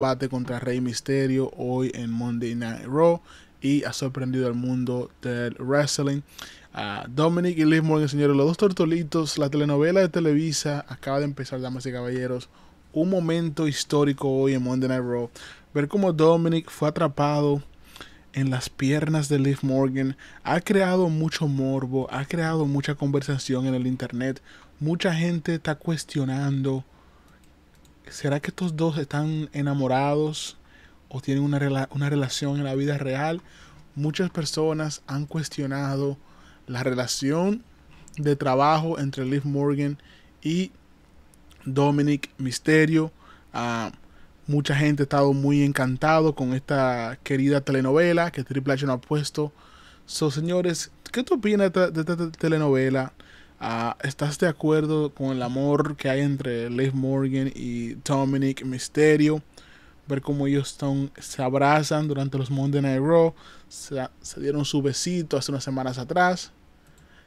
Bate contra Rey Misterio hoy en Monday Night Raw y ha sorprendido al mundo del wrestling. Dominic y Liv Morgan, señores, los dos tortolitos, la telenovela de Televisa acaba de empezar, damas y caballeros. Un momento histórico hoy en Monday Night Raw. Ver cómo Dominic fue atrapado en las piernas de Liv Morgan ha creado mucho morbo, ha creado mucha conversación en el internet. Mucha gente está cuestionando ¿será que estos dos están enamorados o tienen una, una relación en la vida real? Muchas personas han cuestionado la relación de trabajo entre Liv Morgan y Dominic Misterio. Ah, mucha gente ha estado muy encantado con esta querida telenovela que Triple H no ha puesto. So, señores, ¿qué tú opinas de esta telenovela? Ah, ¿Estás de acuerdo con el amor que hay entre Leif Morgan y Dominic Mysterio? Ver cómo ellos se abrazan durante los Monday Night Raw. Se, dieron su besito hace unas semanas atrás.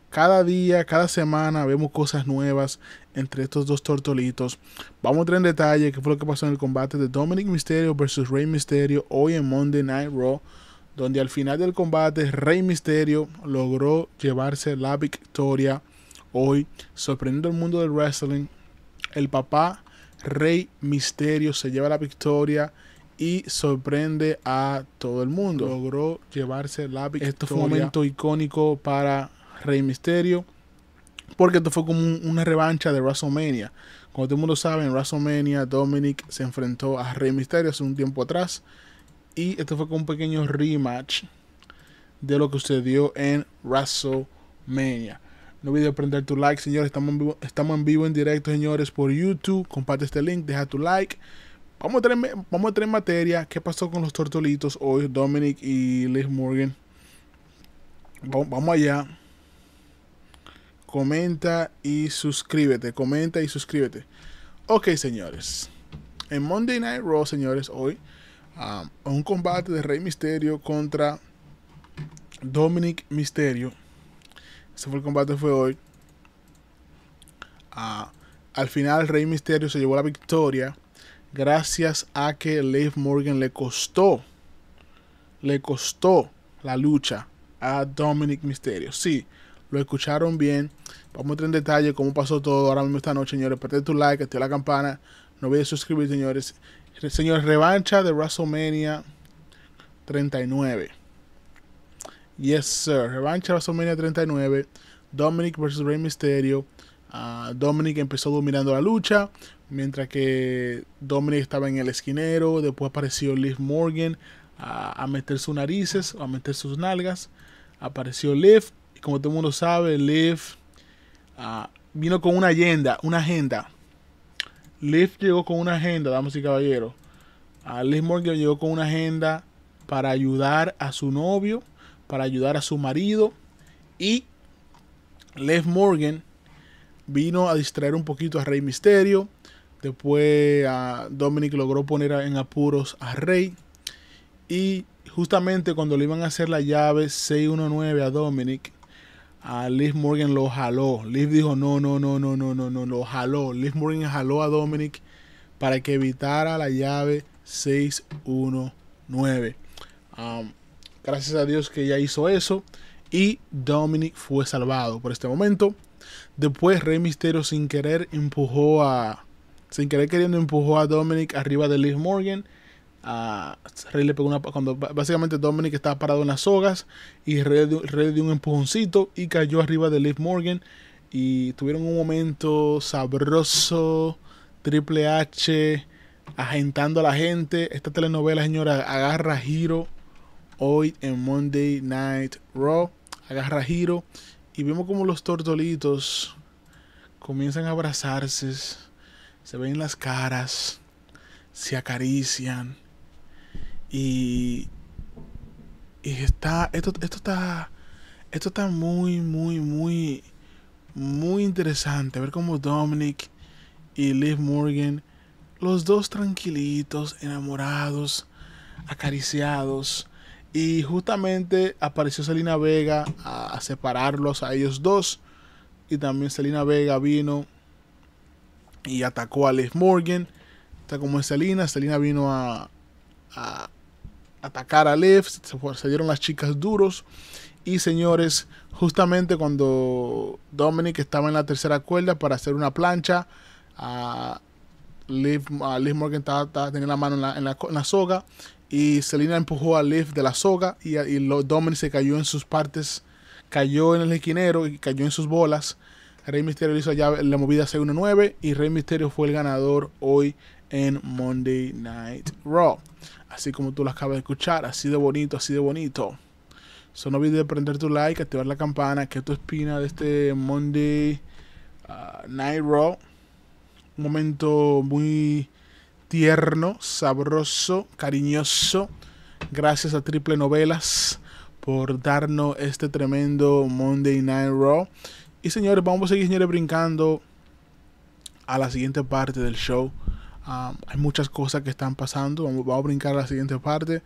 Cada día, cada semana vemos cosas nuevas entre estos dos tortolitos. Vamos a entrar en detalle qué fue lo que pasó en el combate de Dominic Mysterio versus Rey Mysterio hoy en Monday Night Raw donde al final del combate Rey Mysterio logró llevarse la victoria hoy, sorprendiendo el mundo del wrestling. El papá Rey Misterio se lleva la victoria y sorprende a todo el mundo. Logró llevarse la victoria. Esto fue un momento icónico para Rey Misterio. Porque esto fue como una revancha de WrestleMania. Como todo el mundo sabe, en WrestleMania Dominic se enfrentó a Rey Misterio hace un tiempo atrás. Y esto fue como un pequeño rematch de lo que sucedió en WrestleMania. No olvides prender tu like, señores. Estamos en vivo, estamos en, vivo en directo, señores, por YouTube. Comparte este link, deja tu like. Vamos a, tener vamos materia. ¿Qué pasó con los tortolitos hoy, Dominic y Liz Morgan? Vamos allá. Comenta y suscríbete. Comenta y suscríbete. Ok, señores. En Monday Night Raw, señores, hoy um, un combate de Rey Misterio contra Dominic Misterio. Ese fue el combate, fue hoy. Ah, al final, Rey Misterio se llevó la victoria gracias a que Leif Morgan le costó, le costó la lucha a Dominic Misterio. Sí, lo escucharon bien. Vamos a entrar en detalle cómo pasó todo ahora mismo esta noche, señores. Perdete tu like, activa la campana. No olvides suscribir, señores. Señores, revancha de WrestleMania 39. Yes, sir. Revancha WrestleMania 39. Dominic versus Rey Mysterio. Ah, Dominic empezó dominando la lucha, mientras que Dominic estaba en el esquinero. Después apareció Liv Morgan ah, a, meter sus narices, a meter sus nalgas. Apareció Liv, y como todo el mundo sabe, Liv ah, vino con una agenda, una agenda. Liv llegó con una agenda, damos y caballeros. Liv Morgan llegó con una agenda para ayudar a su novio para ayudar a su marido y Les Morgan vino a distraer un poquito a Rey Misterio. Después a Dominic logró poner en apuros a Rey. Y justamente cuando le iban a hacer la llave 619 a Dominic, a Liz Morgan lo jaló. Liz dijo, no, no, no, no, no, no, no, lo jaló. Liz Morgan jaló a Dominic para que evitara la llave 619. Gracias a Dios que ya hizo eso. Y Dominic fue salvado por este momento. Después Rey Misterio sin querer empujó a... Sin querer queriendo empujó a Dominic arriba de Liv Morgan. A ah, Rey le pegó una... Cuando básicamente Dominic estaba parado en las sogas. Y Rey, le dio un empujoncito y cayó arriba de Liv Morgan. Y tuvieron un momento sabroso. Triple H agentando a la gente. Esta telenovela, señora, agarra giro hoy en Monday Night Raw. Agarra giro y vemos como los tortolitos comienzan a abrazarse, se ven las caras, se acarician y, y está, esto, esto está, esto está muy, muy, muy, muy interesante. Ver como Dominic y Liv Morgan, los dos tranquilitos, enamorados, acariciados y justamente apareció Selena Vega a, separarlos a ellos dos. Y también Selina Vega vino y atacó a Liv Morgan. Está como es Selena. Selena vino a, atacar a Liv. Se, dieron las chicas duros. Y señores, justamente cuando Dominic estaba en la tercera cuerda para hacer una plancha, a Morgan tenía la mano en la soga y Selina empujó a Liv de la soga y, y Dominic se cayó en sus partes, cayó en el esquinero y cayó en sus bolas. Rey Misterio hizo ya la movida 6-1-9 y Rey Misterio fue el ganador hoy en Monday Night Raw. Así como tú lo acabas de escuchar, así de bonito, así de bonito. solo no olvides prender tu like, activar la campana. que tu espina de este Monday ah, Night Raw? Un momento muy tierno, sabroso, cariñoso. Gracias a Triple Novelas por darnos este tremendo Monday Night Raw. Y señores, vamos a seguir señores brincando a la siguiente parte del show. hay muchas cosas que están pasando. Vamos, a brincar a la siguiente parte.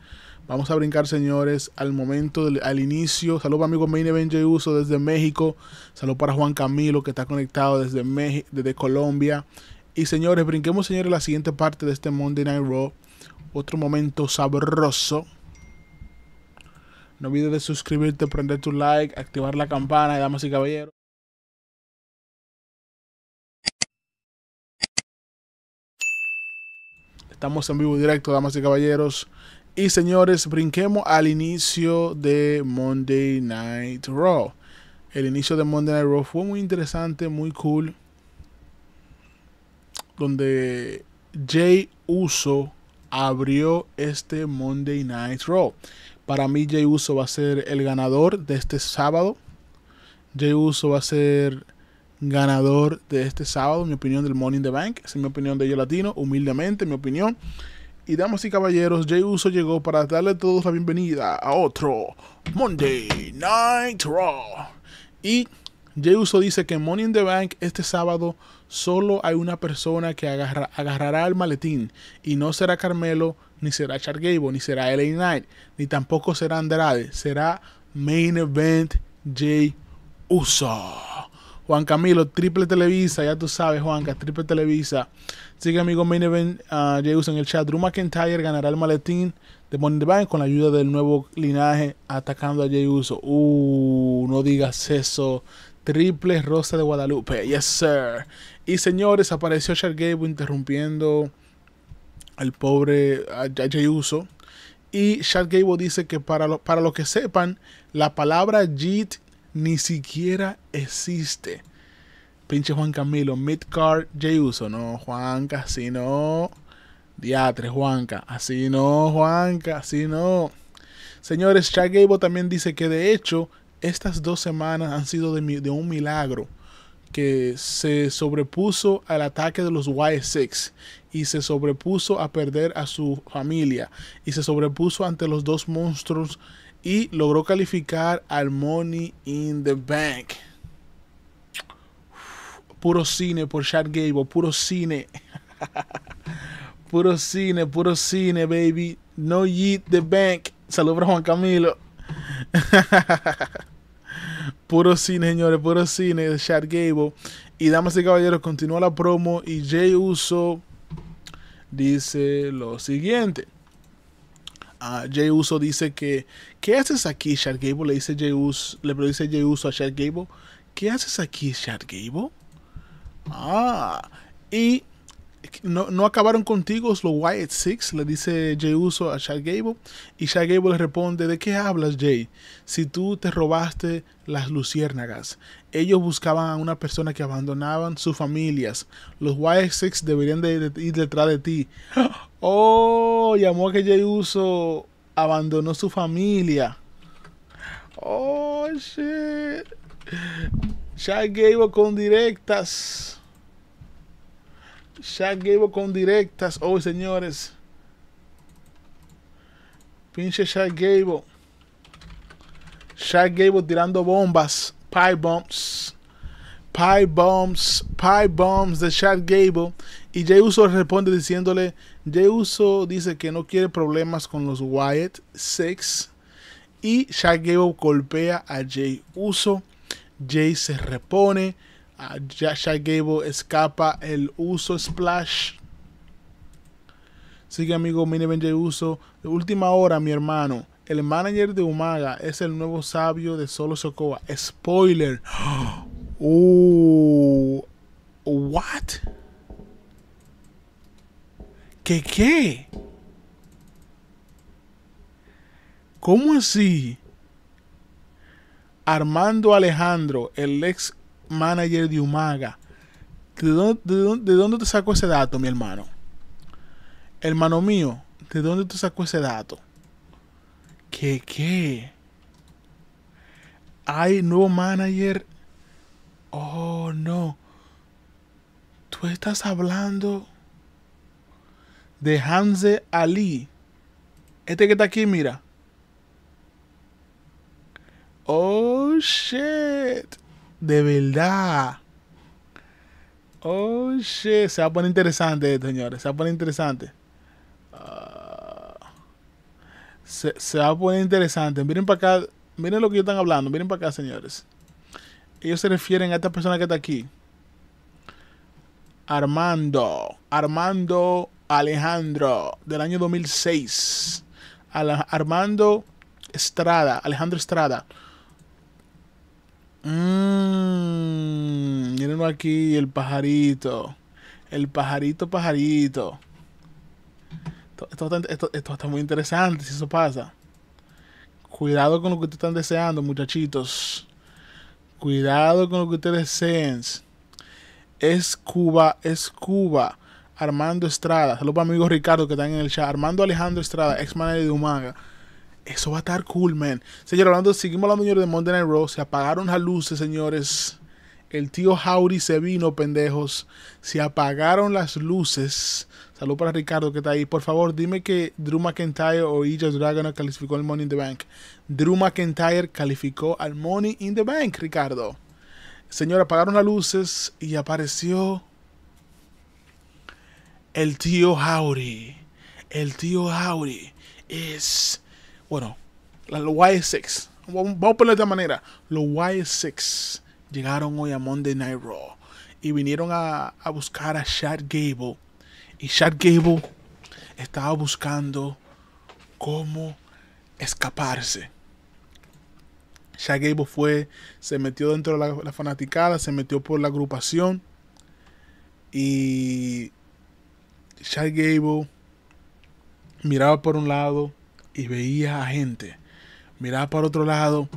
Vamos a brincar, señores, al momento, al inicio. Saludos para amigo Maine Benji Uso desde México. Salud para Juan Camilo que está conectado desde, desde Colombia. Y señores, brinquemos señores la siguiente parte de este Monday Night Raw. Otro momento sabroso. No olvides de suscribirte, prender tu like, activar la campana, damas y caballeros. Estamos en vivo directo, damas y caballeros. Y señores, brinquemos al inicio de Monday Night Raw. El inicio de Monday Night Raw fue muy interesante, muy cool donde Jay Uso abrió este Monday Night Raw. Para mí Jay Uso va a ser el ganador de este sábado. Jay Uso va a ser ganador de este sábado, mi opinión del Money in the Bank. es mi opinión de Yo Latino, humildemente, mi opinión. Y damas y caballeros, Jay Uso llegó para darle a todos la bienvenida a otro Monday Night Raw. Y Jay Uso dice que Money in the Bank este sábado solo hay una persona que agarrará el maletín y no será Carmelo, ni será Char Gable, ni será LA Knight, ni tampoco será Andrade, será Main Event Jay Uso. Juan Camilo, triple Televisa, ya tú sabes, Juanca, triple Televisa. Sigue amigo Main Event ah, Jay Uso en el chat. Drew McIntyre ganará el maletín de Money the con la ayuda del nuevo linaje atacando a Jay Uso. Uh, no digas eso. Triple Rosa de Guadalupe, yes sir. Y señores, apareció Chad interrumpiendo al pobre Uso. Y Chad dice que para los para que sepan, la palabra JIT ni siquiera existe. Pinche Juan Camilo, Midcard Jay Uso. No, Juanca, así no. Diatre, Juanca, así no, Juanca, así no. Señores, Chad también dice que de hecho, estas dos semanas han sido de un milagro que se sobrepuso al ataque de los Y6 y se sobrepuso a perder a su familia y se sobrepuso ante los dos monstruos y logró calificar al Money in the Bank. Puro cine por Chad Gable, puro cine. puro cine, puro cine, baby. No yeet the bank. Saludos Juan Camilo. Puro cine, señores, puro cine, Chad Gable. Y damas y caballeros, continúa la promo y Jay Uso dice lo siguiente. Ah, Jay Uso dice que, ¿qué haces aquí, Chad Gable? Le dice Jay Uso, le dice Jay Uso a Chad Gable, ¿qué haces aquí, Chad Gable? Ah, y no, acabaron contigo los White Six, le dice Jay Uso a Chad Gable. Y Chad Gable le responde, ¿de qué hablas Jay? Si tú te robaste las luciérnagas. Ellos buscaban a una persona que abandonaban sus familias. Los White Six deberían de, ir detrás de ti. Oh, llamó a que Jay Uso abandonó su familia. Oh, shit. Chad Gable con directas. Shaq Gable con directas. Hoy, señores. Pinche Shaq Gable. Shaq Gable tirando bombas. Pie bombs. Pie bombs. Pie bombs de Shaq Gable. Y Jay Uso responde diciéndole. Jay Uso dice que no quiere problemas con los Wyatt. Six. Y Shaq Gable golpea a Jay Uso. Jay se repone. Ah, ya Jasha Gable escapa el uso Splash. Sigue amigo Mini Benji Uso. De última hora, mi hermano. El manager de Umaga es el nuevo sabio de Solo Sokoa. Spoiler. Oh what? ¿Qué qué? ¿Cómo así? Armando Alejandro, el ex manager de Umaga. ¿De dónde, de, te sacó ese dato, mi hermano? Hermano mío, ¿de dónde te sacó ese dato? ¿Qué qué? Hay nuevo manager. Oh, no. Tú estás hablando de Hanze Ali. Este que está aquí, mira. Oh, shit de verdad. Oye, oh, Se va a poner interesante señores. Se va a poner interesante. Ah, se, se, va a poner interesante. Miren para acá. Miren lo que ellos están hablando. Miren para acá, señores. Ellos se refieren a esta persona que está aquí. Armando. Armando Alejandro. Del año 2006. Armando Estrada. Alejandro Estrada. Mmm, aquí, el pajarito. El pajarito, pajarito. Esto, esto, está muy interesante si eso pasa. Cuidado con lo que ustedes están deseando, muchachitos. Cuidado con lo que ustedes deseen. Es Cuba, es Cuba. Armando Estrada. Saludos para amigos Ricardo que están en el chat. Armando Alejandro Estrada, ex de Humaga. Eso va a estar cool, man. Señor, hablando, seguimos hablando, señor de Monday Night Raw. Se apagaron las luces, señores. El tío Howdy se vino, pendejos. Se apagaron las luces. Salud para Ricardo que está ahí. Por favor, dime que Drew McIntyre o Ilja e Dragon calificó al Money in the Bank. Drew McIntyre calificó al Money in the Bank, Ricardo. Señor, apagaron las luces y apareció el tío Howdy. El tío Howdy es bueno, los Y6, vamos a ponerlo de esta manera, los Y6 llegaron hoy a Monday Night Raw y vinieron a, a buscar a Chad Gable y Chad Gable estaba buscando cómo escaparse. Chad Gable fue, se metió dentro de la, la fanaticada, se metió por la agrupación y Chad Gable miraba por un lado, y veía a gente. Miraba para otro lado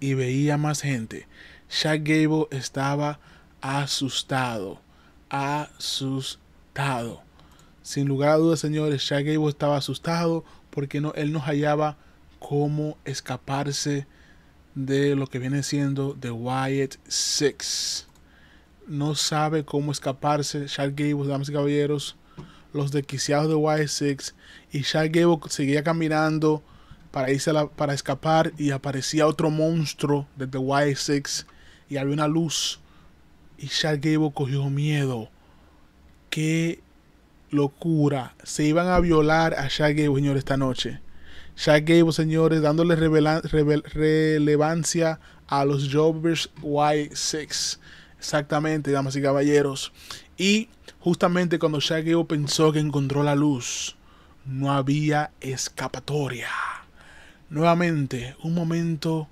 y veía más gente. Shaq Gable estaba asustado. Asustado. Sin lugar a dudas, señores, Shaq Gable estaba asustado porque no, él no hallaba cómo escaparse de lo que viene siendo The Wyatt Six. No sabe cómo escaparse. Shaq Gable, damas y caballeros, los desquiciados de Y6 y Shaggybo seguía caminando para irse para escapar y aparecía otro monstruo desde Y6 y había una luz y Shaggybo cogió miedo. Qué locura. Se iban a violar a Shaggybo Gable, señores, esta noche. Shaggybo Gable, señores, dándole relevancia a los Jobbers Y6. Exactamente, damas y caballeros. Y justamente cuando Shaggy pensó que encontró la luz, no había escapatoria. Nuevamente, un momento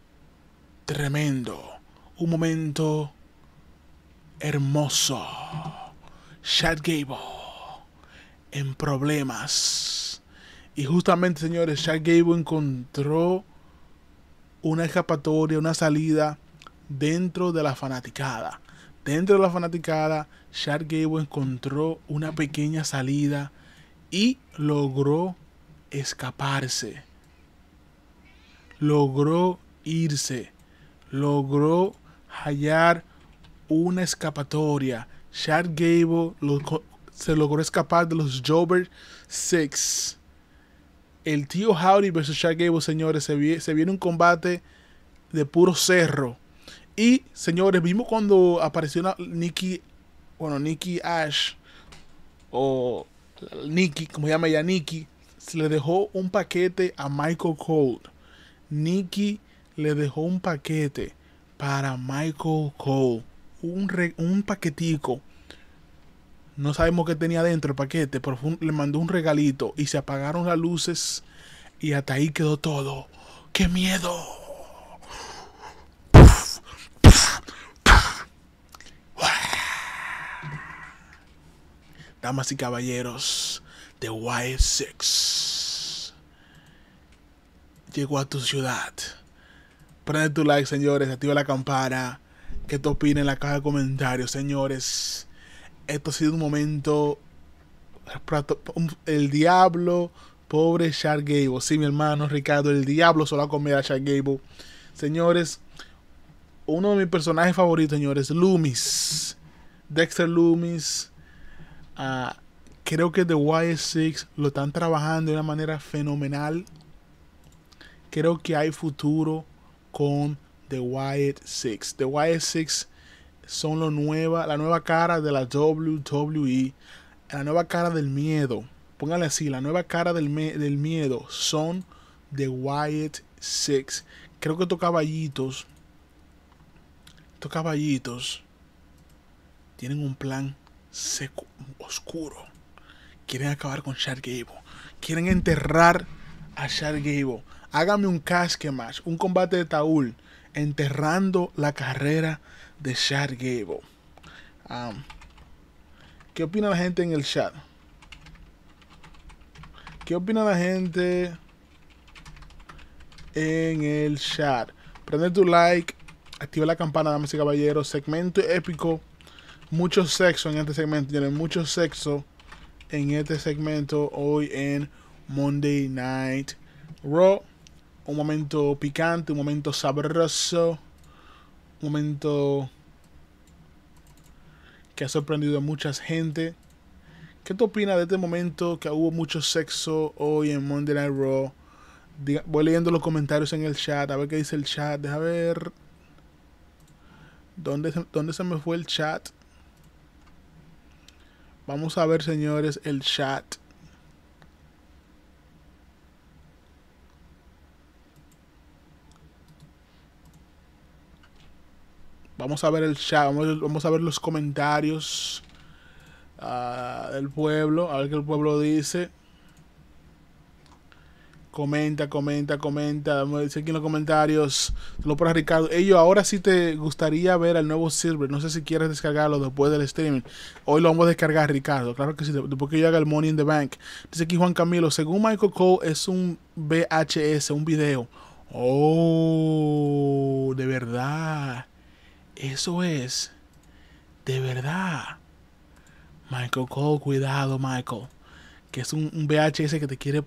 tremendo, un momento hermoso. Chad Gable en problemas. Y justamente, señores, Chad Gable encontró una escapatoria, una salida dentro de la fanaticada dentro de la fanaticada, Shark Gable encontró una pequeña salida y logró escaparse. Logró irse. Logró hallar una escapatoria. Shark Gable se logró escapar de los Jobber Six. El tío Howdy versus Shark Gable, señores, se viene un combate de puro cerro y, señores, vimos cuando apareció Nikki, bueno, Nikki Ash, o Nicky, como se llama ella, Nicky, le dejó un paquete a Michael Cole. Nikki le dejó un paquete para Michael Cole. Un, un paquetico. No sabemos qué tenía dentro el paquete, pero le mandó un regalito y se apagaron las luces y hasta ahí quedó todo. ¡Qué miedo! damas y caballeros de Y6. Llegó a tu ciudad. Prende tu like, señores. Activa la campana. Que te opine en la caja de comentarios, señores. Esto ha sido un momento. El diablo, pobre Shark Gable. Sí, mi hermano Ricardo, el diablo solo ha comido a Shark Gable. Señores, uno de mis personajes favoritos, señores, Loomis. Dexter Loomis Ah, creo que The Wire 6 lo están trabajando de una manera fenomenal. Creo que hay futuro con The Wyatt 6. The Wyatt 6 son lo nueva, la nueva cara de la WWE, la nueva cara del miedo. Póngale así, la nueva cara del, del miedo son The Wyatt 6. Creo que estos caballitos, estos caballitos tienen un plan seco, oscuro. Quieren acabar con Gable Quieren enterrar a Gable Hágame un casque más, un combate de Taúl, enterrando la carrera de Shard Gable ¿Qué opina la gente en el chat? ¿Qué opina la gente en el chat? Prende tu like, activa la campana, damas y caballeros. Segmento épico mucho sexo en este segmento, tienen mucho sexo en este segmento hoy en Monday Night Raw. Un momento picante, un momento sabroso, un momento que ha sorprendido a mucha gente. ¿Qué te opinas de este momento que hubo mucho sexo hoy en Monday Night Raw? voy leyendo los comentarios en el chat, a ver qué dice el chat, deja ver. ¿Dónde, ¿Dónde se me fue el chat? Vamos a ver, señores, el chat. Vamos a ver el chat, vamos, a ver los comentarios ah, del pueblo, a ver qué el pueblo dice. Comenta, comenta, comenta. Dame aquí en los comentarios. Lo para Ricardo. Ello, ahora sí te gustaría ver el nuevo server. No sé si quieres descargarlo después del streaming. Hoy lo vamos a descargar, Ricardo. Claro que sí, después que yo haga el Money in the Bank. Dice aquí Juan Camilo. Según Michael Cole, es un VHS, un video. Oh, de verdad. Eso es. De verdad. Michael Cole, cuidado, Michael. Que es un, un VHS que te quiere